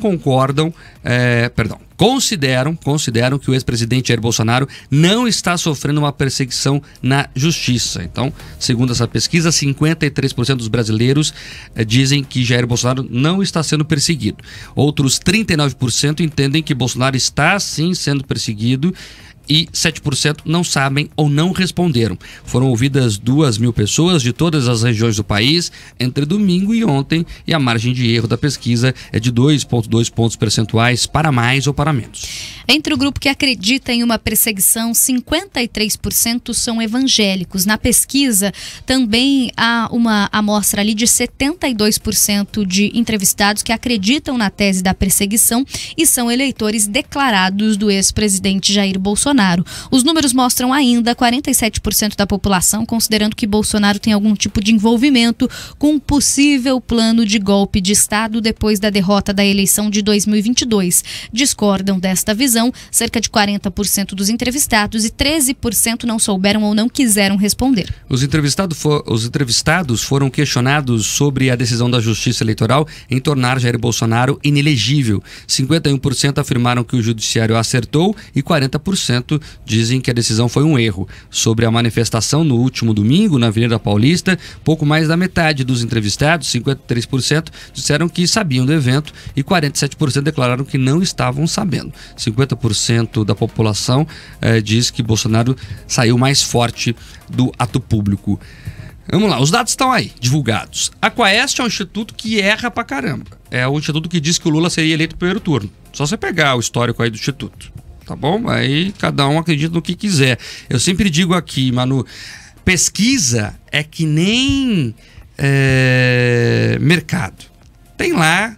concordam, é, perdão, consideram, consideram que o ex-presidente Jair Bolsonaro não está sofrendo uma perseguição na justiça. Então, segundo essa pesquisa, 53% dos brasileiros é, dizem que Jair Bolsonaro não está sendo perseguido. Outros 39% entendem que Bolsonaro está sim sendo perseguido e 7% não sabem ou não responderam. Foram ouvidas 2 mil pessoas de todas as regiões do país entre domingo e ontem e a margem de erro da pesquisa é de 2,2 pontos percentuais para mais ou para menos. Entre o grupo que acredita em uma perseguição, 53% são evangélicos. Na pesquisa, também há uma amostra ali de 72% de entrevistados que acreditam na tese da perseguição e são eleitores declarados do ex-presidente Jair Bolsonaro. Os números mostram ainda 47% da população considerando que Bolsonaro tem algum tipo de envolvimento com um possível plano de golpe de Estado depois da derrota da eleição de 2022. Discordam desta visão decisão, cerca de 40% dos entrevistados e 13% não souberam ou não quiseram responder. Os, entrevistado for, os entrevistados foram questionados sobre a decisão da Justiça Eleitoral em tornar Jair Bolsonaro inelegível. 51% afirmaram que o Judiciário acertou e 40% dizem que a decisão foi um erro. Sobre a manifestação no último domingo na Avenida Paulista, pouco mais da metade dos entrevistados, 53%, disseram que sabiam do evento e 47% declararam que não estavam sabendo. 50 50% da população é, diz que Bolsonaro saiu mais forte do ato público. Vamos lá, os dados estão aí, divulgados. A Quaest é um instituto que erra pra caramba. É o instituto que diz que o Lula seria eleito no primeiro turno. Só você pegar o histórico aí do instituto, tá bom? Aí cada um acredita no que quiser. Eu sempre digo aqui, Manu, pesquisa é que nem é, mercado. Tem lá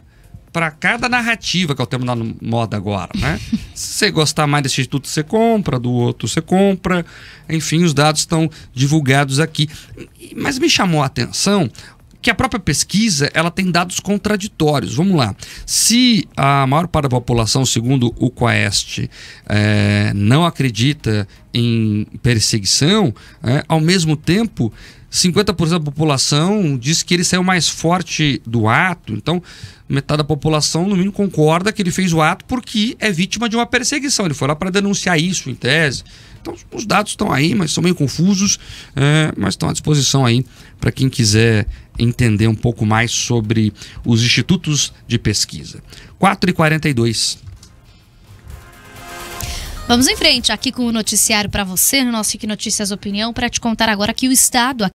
para cada narrativa que é o termo na moda agora, né? Se você gostar mais desse instituto, você compra, do outro você compra. Enfim, os dados estão divulgados aqui. Mas me chamou a atenção que a própria pesquisa ela tem dados contraditórios. Vamos lá. Se a maior parte da população, segundo o Quaest, é, não acredita em perseguição, é, ao mesmo tempo 50% da população diz que ele saiu mais forte do ato, então metade da população, no mínimo, concorda que ele fez o ato porque é vítima de uma perseguição. Ele foi lá para denunciar isso, em tese. Então, os dados estão aí, mas são meio confusos, é, mas estão à disposição aí para quem quiser entender um pouco mais sobre os institutos de pesquisa. 4 e 42 Vamos em frente aqui com o noticiário para você no nosso Fique Notícias Opinião para te contar agora que o Estado